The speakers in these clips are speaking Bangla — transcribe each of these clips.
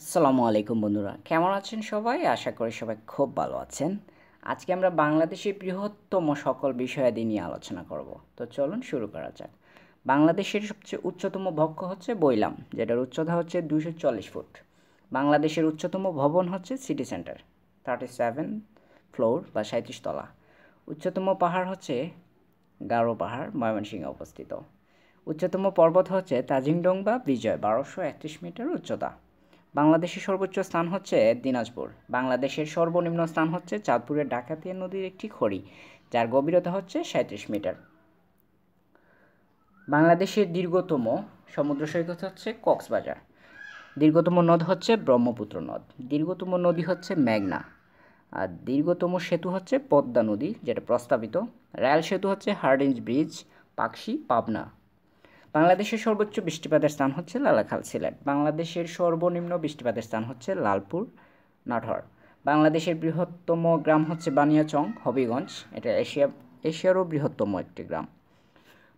আসসালামু আলাইকুম বন্ধুরা কেমন আছেন সবাই আশা করি সবাই খুব ভালো আছেন আজকে আমরা বাংলাদেশের বৃহত্তম সকল বিষয়াদি নিয়ে আলোচনা করব তো চলুন শুরু করা যাক বাংলাদেশের সবচেয়ে উচ্চতম ভক্ষ হচ্ছে বইলাম যেটার উচ্চতা হচ্ছে দুশো চল্লিশ ফুট বাংলাদেশের উচ্চতম ভবন হচ্ছে city centre thirty seven floor বা সাঁত্রিশ তলা উচ্চতম পাহাড় হচ্ছে গারো পাহাড় ময়মনসিংহে অবস্থিত উচ্চতম পর্বত হচ্ছে তাজিংডং বা বিজয় বারোশো একত্রিশ মিটার উচ্চতা বাংলাদেশের সর্বোচ্চ স্থান হচ্ছে দিনাজপুর বাংলাদেশের সর্বনিম্ন স্থান হচ্ছে চাঁদপুরের ডাকাতিয়া নদীর একটি খড়ি যার গভীরতা হচ্ছে সাঁত্রিশ মিটার বাংলাদেশের দীর্ঘতম সমুদ্র সৈকত হচ্ছে কক্সবাজার দীর্ঘতম নদ হচ্ছে ব্রহ্মপুত্র নদ দীর্ঘতম নদী হচ্ছে মেঘনা আর দীর্ঘতম সেতু হচ্ছে পদ্মা নদী যেটা প্রস্তাবিত রেল সেতু হচ্ছে হার্ডিঞ্জ ব্রিজ পাকশি পাবনা বাংলাদেশের সর্বোচ্চ বৃষ্টিপাতের স্থান হচ্ছে লালাখাল সিলেট বাংলাদেশের সর্বনিম্ন বৃষ্টিপাতের স্থান হচ্ছে লালপুর নাঠর বাংলাদেশের বৃহত্তম গ্রাম হচ্ছে বানিয়াচং হবিগঞ্জ এটা এশিয়া এশিয়ারও বৃহত্তম একটি গ্রাম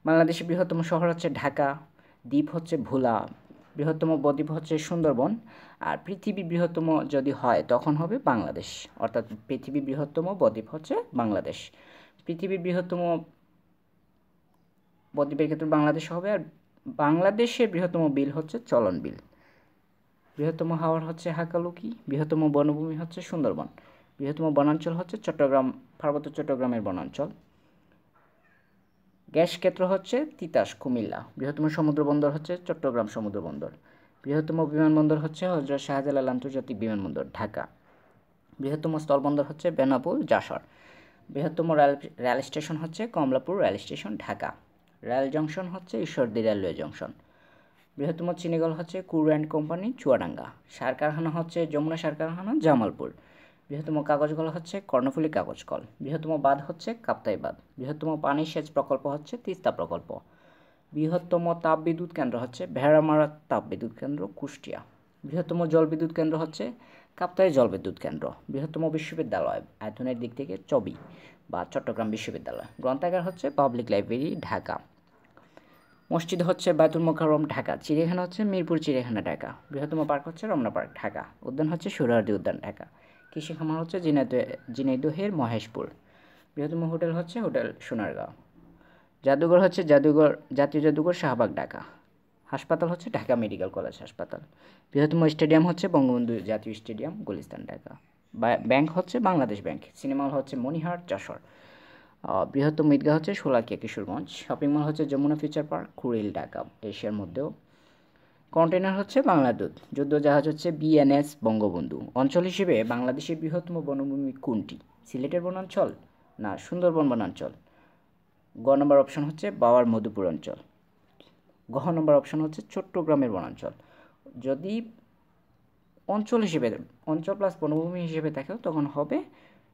বাংলাদেশের বৃহত্তম শহর হচ্ছে ঢাকা দ্বীপ হচ্ছে ভোলা বৃহত্তম বদ্বীপ হচ্ছে সুন্দরবন আর পৃথিবী বৃহত্তম যদি হয় তখন হবে বাংলাদেশ অর্থাৎ পৃথিবী বৃহত্তম বদ্বীপ হচ্ছে বাংলাদেশ পৃথিবীর বৃহত্তম বদ্বীপের ক্ষেত্রে বাংলাদেশ হবে আর বাংলাদেশের বৃহত্তম বিল হচ্ছে চলন বিল বৃহত্তম হাওয়ার হচ্ছে হাকালুকি বৃহত্তম বনভূমি হচ্ছে সুন্দরবন বৃহত্তম বনাঞ্চল হচ্ছে চট্টগ্রাম পার্বত্য চট্টগ্রামের বনাঞ্চল গ্যাস ক্ষেত্র হচ্ছে তিতাস কুমিল্লা বৃহত্তম সমুদ্র বন্দর হচ্ছে চট্টগ্রাম সমুদ্র বন্দর বৃহত্তম বিমানবন্দর হচ্ছে হজরত শাহজালাল আন্তর্জাতিক বিমানবন্দর ঢাকা বৃহত্তম স্থলবন্দর হচ্ছে বেনাপুর জাসর বৃহত্তম রেল রেল স্টেশন হচ্ছে Kamalapur rail station Dhaka rail junction হচ্ছে ঈশ্বরদী রেলওয়ে জংশন বৃহত্তম চিনিকল হচ্ছে কুর অ্যান্ড কোম্পানি চুয়াডাঙ্গা সার কারখানা হচ্ছে যমুনা সার কারখানা জামালপুর বৃহত্তম কাগজ কল হচ্ছে কর্ণফুলী কাগজ কল বৃহত্তম বাঁধ হচ্ছে কাপ্তাই বাঁধ বৃহত্তম পানি সেচ প্রকল্প হচ্ছে তিস্তা প্রকল্প বৃহত্তম তাপ বিদ্যুৎ কেন্দ্র হচ্ছে ভেড়ামারা তাপ বিদ্যুৎ কেন্দ্র কুষ্টিয়া বৃহত্তম জল বিদ্যুৎ কেন্দ্র হচ্ছে কাপ্তাই জল বিদ্যুৎ কেন্দ্র বৃহত্তম বিশ্ববিদ্যালয় আয়তনের দিক থেকে চবি বা চট্টগ্রাম বিশ্ববিদ্যালয় গ্রন্থাগার হচ্ছে পাবলিক লাইব্রেরি ঢাকা মসজিদ হচ্ছে বায়তুল মোকারম ঢাকা চিড়িয়াখানা হচ্ছে মিরপুর চিড়িয়াখানা ঢাকা বৃহত্তম পার্ক হচ্ছে রমনা পার্ক ঢাকা উদ্যান হচ্ছে সুরাহার্দি উদ্যান ঢাকা কৃষি খামার হচ্ছে জিনাইদুহের মহেশপুর বৃহত্তম হোটেল হচ্ছে হোটেল সোনারগাঁও জাদুঘর হচ্ছে জাদুঘর জাতীয় জাদুঘর শাহবাগ ঢাকা হাসপাতাল হচ্ছে ঢাকা মেডিকেল কলেজ হাসপাতাল বৃহত্তম স্টেডিয়াম হচ্ছে বঙ্গবন্ধু জাতীয় স্টেডিয়াম গুলিস্তান ঢাকা ব্যাংক হচ্ছে বাংলাদেশ ব্যাংক সিনেমা হল হচ্ছে মনিহার যশোর বৃহত্তম ঈদগাহ হচ্ছে সোলাকিয়া কিশোরগঞ্জ শপিং মল হচ্ছে যমুনা ফিউচার পার্ক কুড়িল ঢাকা এশিয়ার মধ্যেও কন্টেনার হচ্ছে বাংলাদূত যুদ্ধজাহাজ হচ্ছে বিএনএস বঙ্গবন্ধু অঞ্চল হিসেবে বাংলাদেশের বৃহত্তম বনভূমি কোনটি সিলেটের বনাঞ্চল না সুন্দরবন বনাঞ্চল গ নম্বর অপশন হচ্ছে বাওয়ার মধুপুর অঞ্চল গহ নম্বর অপশন হচ্ছে চট্টগ্রামের বনাঞ্চল যদি অঞ্চল হিসেবে অঞ্চল প্লাস বনভূমি হিসেবে থাকে তখন হবে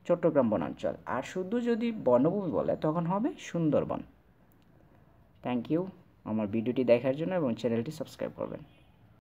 চট্টগ্রাম বনাঞ্চল আর শুধু যদি বনভূমি বলে তখন হবে সুন্দরবন থ্যাংক ইউ আমার ভিডিওটি দেখার জন্য এবং চ্যানেলটি সাবস্ক্রাইব করবেন